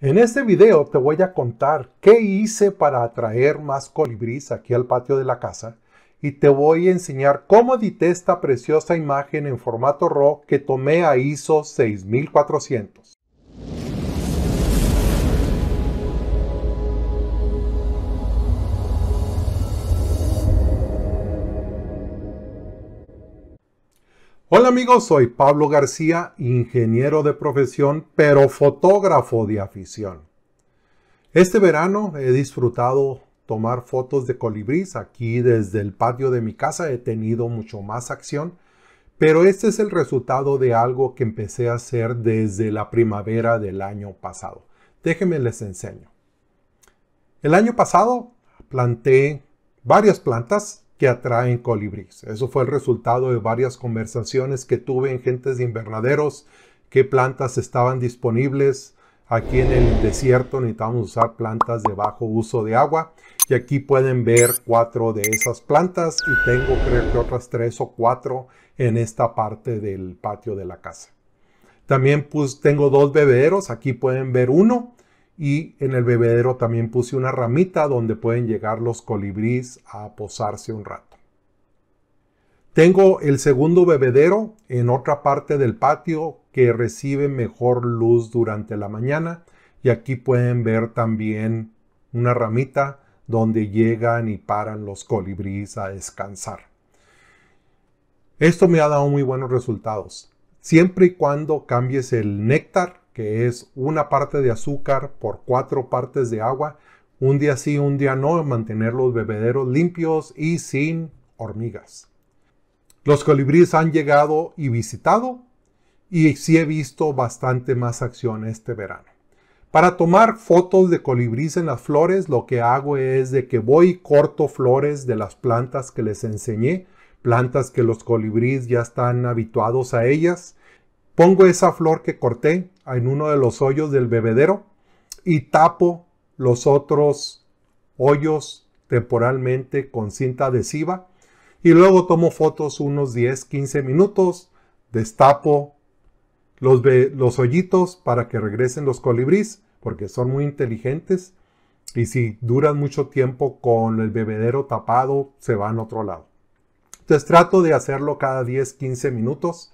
En este video te voy a contar qué hice para atraer más colibríes aquí al patio de la casa y te voy a enseñar cómo edité esta preciosa imagen en formato RAW que tomé a ISO 6400. Hola amigos, soy Pablo García, ingeniero de profesión, pero fotógrafo de afición. Este verano he disfrutado tomar fotos de colibrís aquí desde el patio de mi casa, he tenido mucho más acción, pero este es el resultado de algo que empecé a hacer desde la primavera del año pasado. Déjenme les enseño. El año pasado planté varias plantas atraen colibríes. Eso fue el resultado de varias conversaciones que tuve en gentes de invernaderos, qué plantas estaban disponibles. Aquí en el desierto necesitamos usar plantas de bajo uso de agua. Y aquí pueden ver cuatro de esas plantas y tengo creo que otras tres o cuatro en esta parte del patio de la casa. También pues tengo dos bebederos, aquí pueden ver uno y en el bebedero también puse una ramita donde pueden llegar los colibríes a posarse un rato. Tengo el segundo bebedero en otra parte del patio que recibe mejor luz durante la mañana y aquí pueden ver también una ramita donde llegan y paran los colibríes a descansar. Esto me ha dado muy buenos resultados. Siempre y cuando cambies el néctar que es una parte de azúcar por cuatro partes de agua, un día sí, un día no, mantener los bebederos limpios y sin hormigas. Los colibríes han llegado y visitado y sí he visto bastante más acción este verano. Para tomar fotos de colibríes en las flores, lo que hago es de que voy y corto flores de las plantas que les enseñé, plantas que los colibríes ya están habituados a ellas, Pongo esa flor que corté en uno de los hoyos del bebedero y tapo los otros hoyos temporalmente con cinta adhesiva y luego tomo fotos unos 10, 15 minutos, destapo los, los hoyitos para que regresen los colibríes porque son muy inteligentes y si duran mucho tiempo con el bebedero tapado se van a otro lado. Entonces trato de hacerlo cada 10, 15 minutos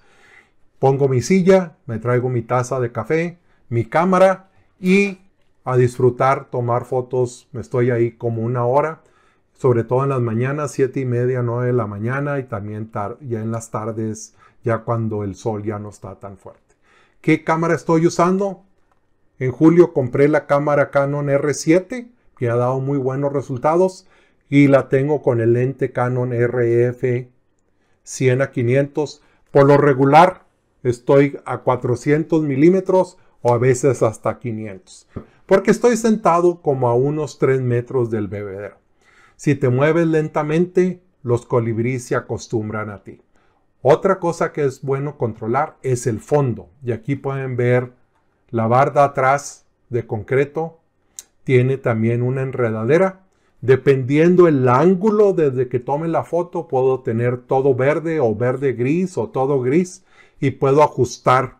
Pongo mi silla, me traigo mi taza de café, mi cámara y a disfrutar, tomar fotos. Me estoy ahí como una hora, sobre todo en las mañanas, siete y media, 9 de la mañana y también ya en las tardes, ya cuando el sol ya no está tan fuerte. ¿Qué cámara estoy usando? En julio compré la cámara Canon R7, que ha dado muy buenos resultados, y la tengo con el lente Canon RF 100 a 500. Por lo regular, estoy a 400 milímetros o a veces hasta 500, porque estoy sentado como a unos 3 metros del bebedero. Si te mueves lentamente, los colibríes se acostumbran a ti. Otra cosa que es bueno controlar es el fondo, y aquí pueden ver la barda atrás de concreto, tiene también una enredadera Dependiendo el ángulo desde que tome la foto, puedo tener todo verde o verde gris o todo gris y puedo ajustar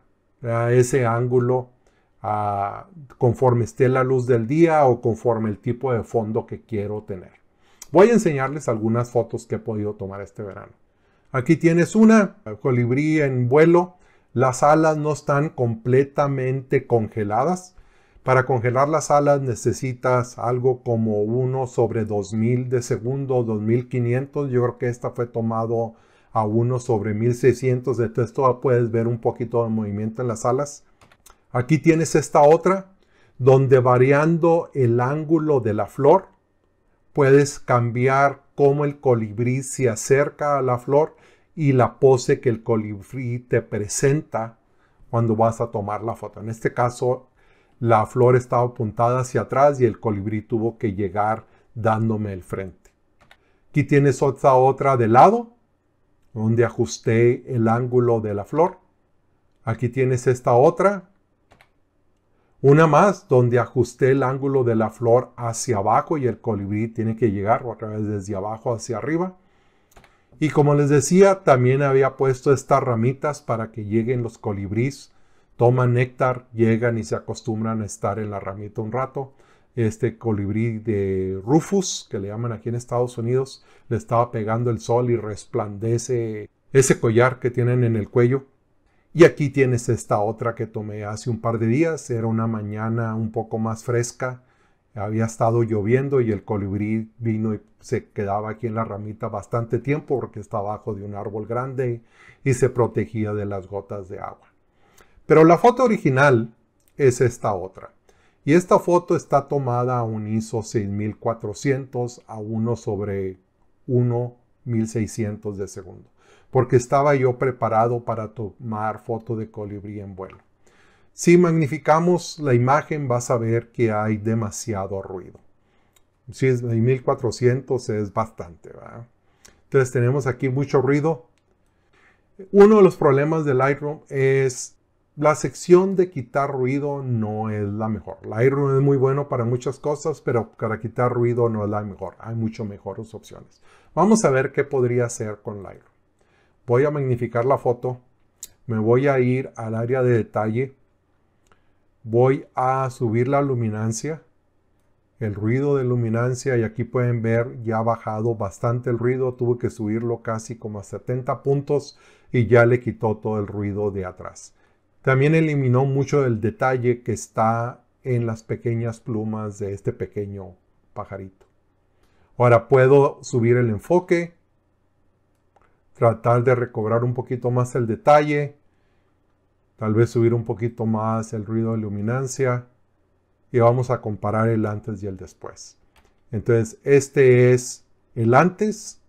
ese ángulo conforme esté la luz del día o conforme el tipo de fondo que quiero tener. Voy a enseñarles algunas fotos que he podido tomar este verano. Aquí tienes una, colibrí en vuelo. Las alas no están completamente congeladas. Para congelar las alas necesitas algo como 1 sobre 2000 de segundo, 2500. Yo creo que esta fue tomado a 1 sobre 1600. De texto puedes ver un poquito de movimiento en las alas. Aquí tienes esta otra, donde variando el ángulo de la flor, puedes cambiar cómo el colibrí se acerca a la flor y la pose que el colibrí te presenta cuando vas a tomar la foto. En este caso la flor estaba apuntada hacia atrás y el colibrí tuvo que llegar dándome el frente. Aquí tienes otra, otra de lado, donde ajusté el ángulo de la flor. Aquí tienes esta otra. Una más donde ajusté el ángulo de la flor hacia abajo y el colibrí tiene que llegar otra vez desde abajo hacia arriba. Y como les decía, también había puesto estas ramitas para que lleguen los colibrís toman néctar, llegan y se acostumbran a estar en la ramita un rato. Este colibrí de Rufus, que le llaman aquí en Estados Unidos, le estaba pegando el sol y resplandece ese collar que tienen en el cuello. Y aquí tienes esta otra que tomé hace un par de días, era una mañana un poco más fresca, había estado lloviendo y el colibrí vino y se quedaba aquí en la ramita bastante tiempo porque estaba abajo de un árbol grande y se protegía de las gotas de agua. Pero la foto original es esta otra. Y esta foto está tomada a un ISO 6400 a 1 sobre 1600 de segundo. Porque estaba yo preparado para tomar foto de colibrí en vuelo. Si magnificamos la imagen vas a ver que hay demasiado ruido. Si es 1400 es bastante. Entonces tenemos aquí mucho ruido. Uno de los problemas de Lightroom es la sección de quitar ruido no es la mejor. Lightroom es muy bueno para muchas cosas, pero para quitar ruido no es la mejor. Hay mucho mejores opciones. Vamos a ver qué podría hacer con Lightroom. Voy a magnificar la foto. Me voy a ir al área de detalle. Voy a subir la luminancia, el ruido de luminancia y aquí pueden ver ya ha bajado bastante el ruido. Tuve que subirlo casi como a 70 puntos y ya le quitó todo el ruido de atrás. También eliminó mucho del detalle que está en las pequeñas plumas de este pequeño pajarito. Ahora puedo subir el enfoque, tratar de recobrar un poquito más el detalle, tal vez subir un poquito más el ruido de luminancia y vamos a comparar el antes y el después. Entonces, este es el antes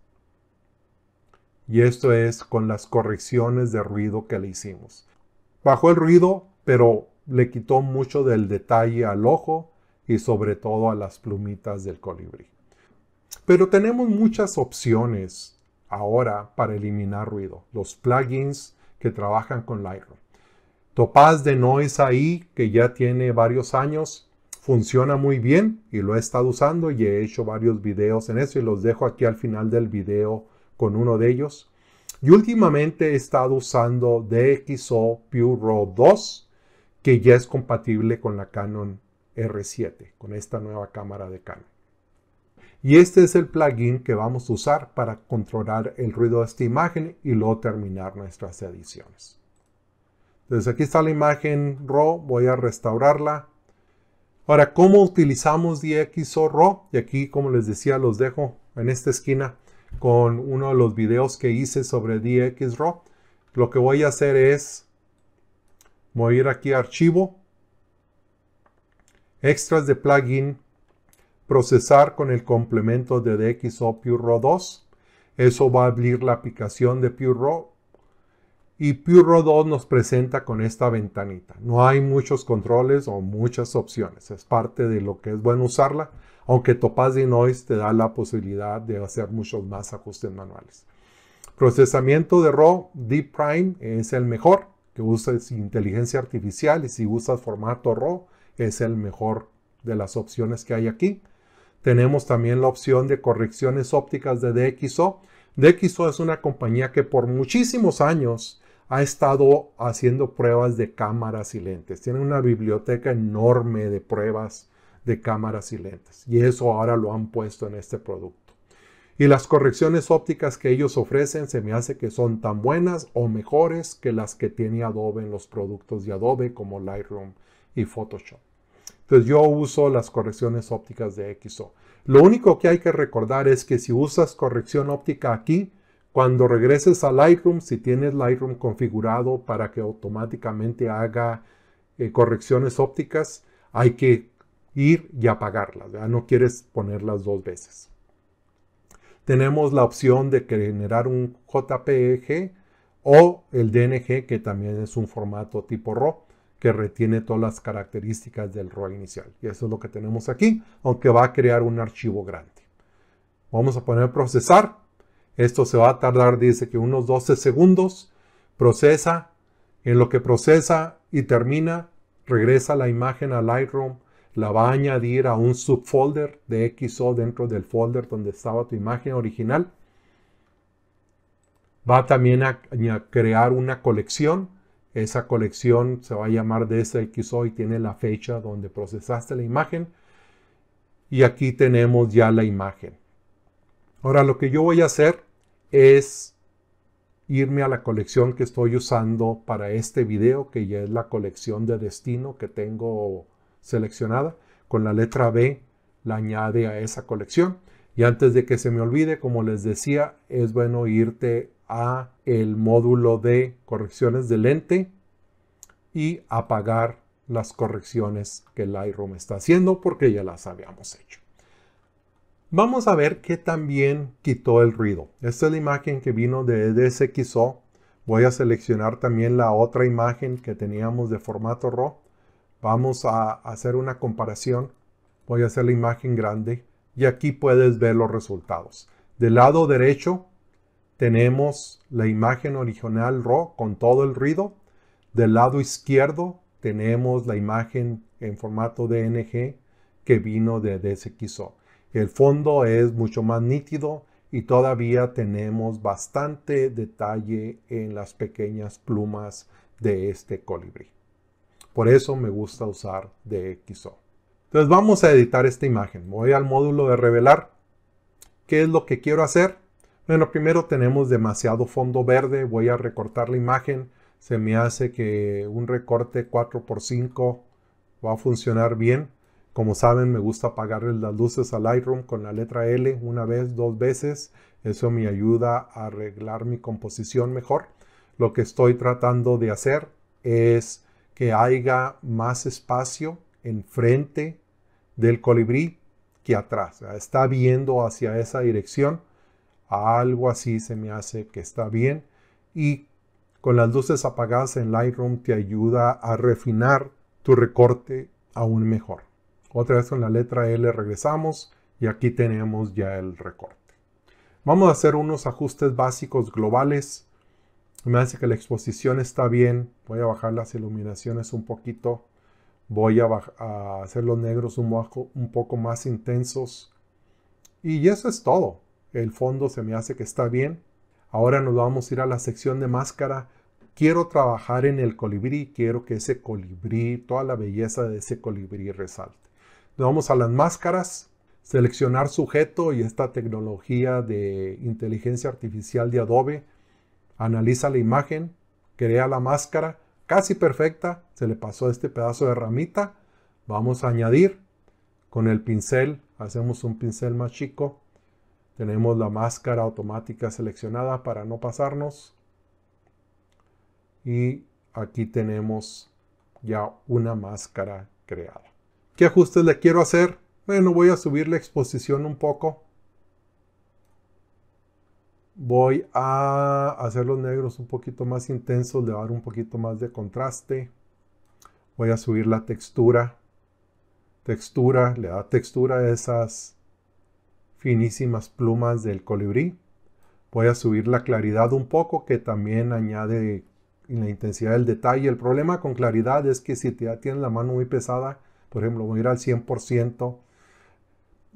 y esto es con las correcciones de ruido que le hicimos. Bajó el ruido, pero le quitó mucho del detalle al ojo y sobre todo a las plumitas del colibrí. Pero tenemos muchas opciones ahora para eliminar ruido. Los plugins que trabajan con Lightroom. Topaz de Noise AI, que ya tiene varios años, funciona muy bien y lo he estado usando y he hecho varios videos en eso y los dejo aquí al final del video con uno de ellos. Y últimamente he estado usando DxO RAW 2, que ya es compatible con la Canon R7, con esta nueva cámara de Canon. Y este es el plugin que vamos a usar para controlar el ruido de esta imagen y luego terminar nuestras ediciones. Entonces aquí está la imagen RAW, voy a restaurarla. Ahora, ¿cómo utilizamos DxO RAW? Y aquí, como les decía, los dejo en esta esquina con uno de los videos que hice sobre DXRAW. Lo que voy a hacer es, mover aquí archivo, extras de plugin, procesar con el complemento de DXO Pure Raw 2. Eso va a abrir la aplicación de Pure Y Pure 2 nos presenta con esta ventanita. No hay muchos controles o muchas opciones. Es parte de lo que es bueno usarla aunque Topaz D-Noise te da la posibilidad de hacer muchos más ajustes manuales. Procesamiento de RAW Deep Prime es el mejor, que uses inteligencia artificial y si usas formato RAW es el mejor de las opciones que hay aquí. Tenemos también la opción de correcciones ópticas de DXO. DXO es una compañía que por muchísimos años ha estado haciendo pruebas de cámaras y lentes. Tiene una biblioteca enorme de pruebas de cámaras y lentes. Y eso ahora lo han puesto en este producto. Y las correcciones ópticas que ellos ofrecen se me hace que son tan buenas o mejores que las que tiene Adobe en los productos de Adobe como Lightroom y Photoshop. Entonces yo uso las correcciones ópticas de XO. Lo único que hay que recordar es que si usas corrección óptica aquí, cuando regreses a Lightroom, si tienes Lightroom configurado para que automáticamente haga eh, correcciones ópticas, hay que ir y apagarlas, no quieres ponerlas dos veces. Tenemos la opción de generar un JPEG o el DNG, que también es un formato tipo RAW, que retiene todas las características del RAW inicial. Y eso es lo que tenemos aquí, aunque va a crear un archivo grande. Vamos a poner procesar. Esto se va a tardar, dice que unos 12 segundos. Procesa. En lo que procesa y termina, regresa la imagen a Lightroom la va a añadir a un subfolder de XO dentro del folder donde estaba tu imagen original. Va también a, crear una colección. Esa colección se va a llamar DSXO y tiene la fecha donde procesaste la imagen. Y aquí tenemos ya la imagen. Ahora lo que yo voy a hacer es irme a la colección que estoy usando para este video, que ya es la colección de destino que tengo seleccionada, con la letra B la añade a esa colección. Y antes de que se me olvide, como les decía, es bueno irte a el módulo de correcciones de lente y apagar las correcciones que Lightroom está haciendo porque ya las habíamos hecho. Vamos a ver que también quitó el ruido. Esta es la imagen que vino de e DSXO. Voy a seleccionar también la otra imagen que teníamos de formato RAW Vamos a hacer una comparación. Voy a hacer la imagen grande y aquí puedes ver los resultados. Del lado derecho tenemos la imagen original RAW con todo el ruido. Del lado izquierdo tenemos la imagen en formato DNG que vino de DSXO. El fondo es mucho más nítido y todavía tenemos bastante detalle en las pequeñas plumas de este colibrí. Por eso me gusta usar DXO. Entonces vamos a editar esta imagen. Voy al módulo de revelar. ¿Qué es lo que quiero hacer? Bueno, primero tenemos demasiado fondo verde. Voy a recortar la imagen. Se me hace que un recorte 4x5 va a funcionar bien. Como saben, me gusta apagar las luces a Lightroom con la letra L una vez, dos veces. Eso me ayuda a arreglar mi composición mejor. Lo que estoy tratando de hacer es que haya más espacio enfrente del colibrí que atrás. Está viendo hacia esa dirección. Algo así se me hace que está bien. Y con las luces apagadas en Lightroom te ayuda a refinar tu recorte aún mejor. Otra vez con la letra L regresamos y aquí tenemos ya el recorte. Vamos a hacer unos ajustes básicos globales me hace que la exposición está bien. Voy a bajar las iluminaciones un poquito. Voy a, a hacer los negros un, un poco más intensos. Y eso es todo. El fondo se me hace que está bien. Ahora nos vamos a ir a la sección de máscara. Quiero trabajar en el colibrí. Quiero que ese colibrí, toda la belleza de ese colibrí resalte. Nos vamos a las máscaras seleccionar sujeto y esta tecnología de inteligencia artificial de Adobe analiza la imagen, crea la máscara casi perfecta, se le pasó este pedazo de ramita, vamos a añadir con el pincel, hacemos un pincel más chico, tenemos la máscara automática seleccionada para no pasarnos y aquí tenemos ya una máscara creada. ¿Qué ajustes le quiero hacer? Bueno, voy a subir la exposición un poco Voy a hacer los negros un poquito más intensos, le voy a dar un poquito más de contraste. Voy a subir la textura. Textura, le da textura a esas finísimas plumas del colibrí. Voy a subir la claridad un poco, que también añade la intensidad del detalle. El problema con claridad es que si te tienes la mano muy pesada, por ejemplo, voy a ir al 100%,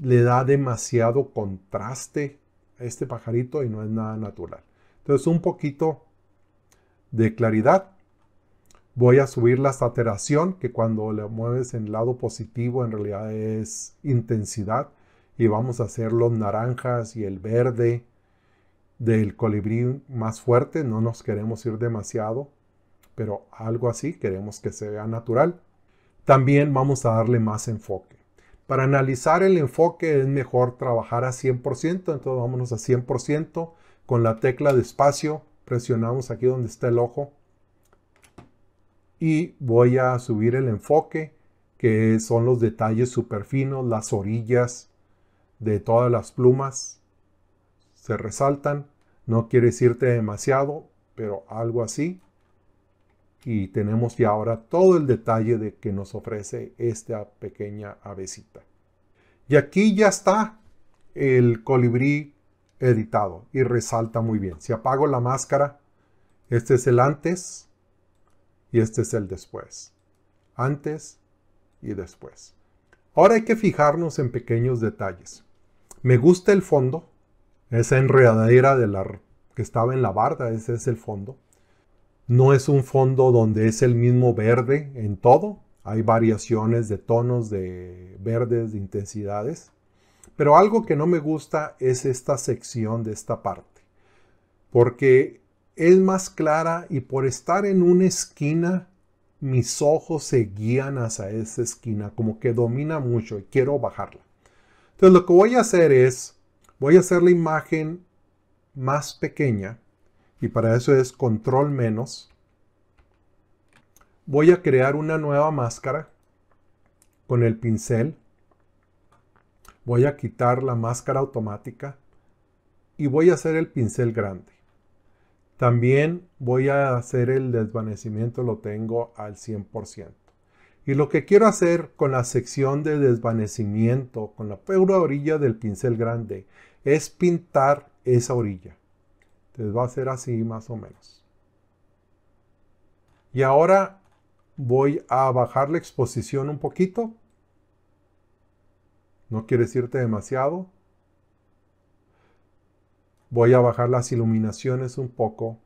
le da demasiado contraste este pajarito y no es nada natural. Entonces un poquito de claridad. Voy a subir la saturación, que cuando lo mueves en lado positivo en realidad es intensidad. Y vamos a hacer los naranjas y el verde del colibrí más fuerte. No nos queremos ir demasiado, pero algo así queremos que se vea natural. También vamos a darle más enfoque. Para analizar el enfoque es mejor trabajar a 100%, entonces vámonos a 100% con la tecla de espacio, presionamos aquí donde está el ojo y voy a subir el enfoque que son los detalles super finos, las orillas de todas las plumas se resaltan, no quieres decirte demasiado, pero algo así y tenemos ya ahora todo el detalle de que nos ofrece esta pequeña avecita. Y aquí ya está el colibrí editado y resalta muy bien. Si apago la máscara, este es el antes y este es el después. Antes y después. Ahora hay que fijarnos en pequeños detalles. Me gusta el fondo, esa enredadera de la que estaba en la barda, ese es el fondo. No es un fondo donde es el mismo verde en todo. Hay variaciones de tonos de verdes, de intensidades. Pero algo que no me gusta es esta sección de esta parte. Porque es más clara y por estar en una esquina, mis ojos se guían hacia esa esquina. Como que domina mucho y quiero bajarla. Entonces lo que voy a hacer es, voy a hacer la imagen más pequeña y para eso es control menos. Voy a crear una nueva máscara con el pincel. Voy a quitar la máscara automática y voy a hacer el pincel grande. También voy a hacer el desvanecimiento, lo tengo al 100%. Y lo que quiero hacer con la sección de desvanecimiento, con la pura orilla del pincel grande, es pintar esa orilla. Entonces va a ser así más o menos. Y ahora voy a bajar la exposición un poquito. No quieres decirte demasiado. Voy a bajar las iluminaciones un poco.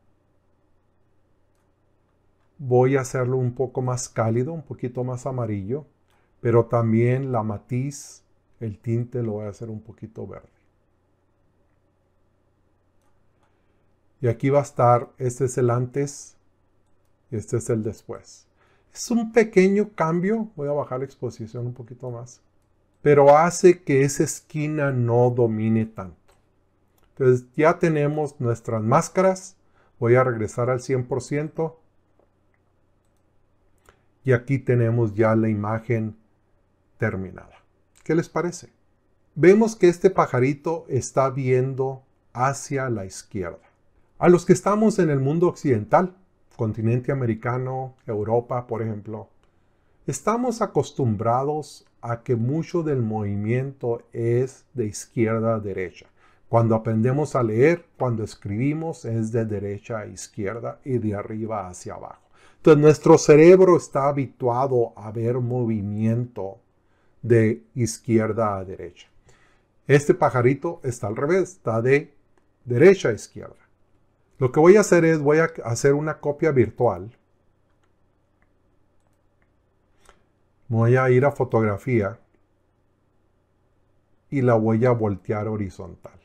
Voy a hacerlo un poco más cálido, un poquito más amarillo. Pero también la matiz, el tinte lo voy a hacer un poquito verde. Y aquí va a estar, este es el antes y este es el después. Es un pequeño cambio, voy a bajar la exposición un poquito más, pero hace que esa esquina no domine tanto. Entonces ya tenemos nuestras máscaras, voy a regresar al 100%. Y aquí tenemos ya la imagen terminada. ¿Qué les parece? Vemos que este pajarito está viendo hacia la izquierda a los que estamos en el mundo occidental, continente americano, Europa, por ejemplo, estamos acostumbrados a que mucho del movimiento es de izquierda a derecha. Cuando aprendemos a leer, cuando escribimos, es de derecha a izquierda y de arriba hacia abajo. Entonces nuestro cerebro está habituado a ver movimiento de izquierda a derecha. Este pajarito está al revés, está de derecha a izquierda. Lo que voy a hacer es, voy a hacer una copia virtual. Voy a ir a fotografía y la voy a voltear horizontal.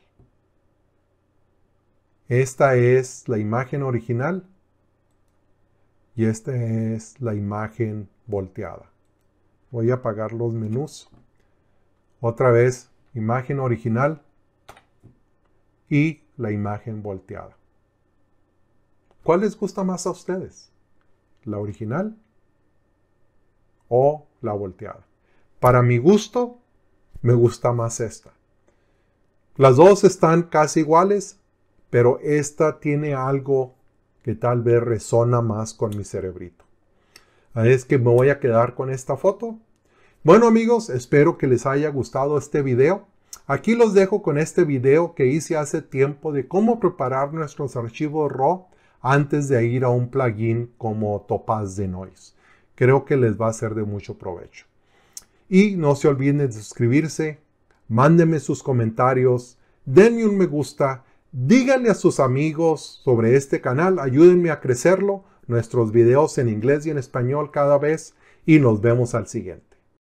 Esta es la imagen original y esta es la imagen volteada. Voy a apagar los menús. Otra vez, imagen original y la imagen volteada. ¿Cuál les gusta más a ustedes? ¿La original o la volteada? Para mi gusto, me gusta más esta. Las dos están casi iguales, pero esta tiene algo que tal vez resona más con mi cerebrito. Es que me voy a quedar con esta foto. Bueno amigos, espero que les haya gustado este video. Aquí los dejo con este video que hice hace tiempo de cómo preparar nuestros archivos RAW antes de ir a un plugin como Topaz de Noise. Creo que les va a ser de mucho provecho. Y no se olviden de suscribirse, mándenme sus comentarios, denme un me gusta, díganle a sus amigos sobre este canal, ayúdenme a crecerlo, nuestros videos en inglés y en español cada vez y nos vemos al siguiente.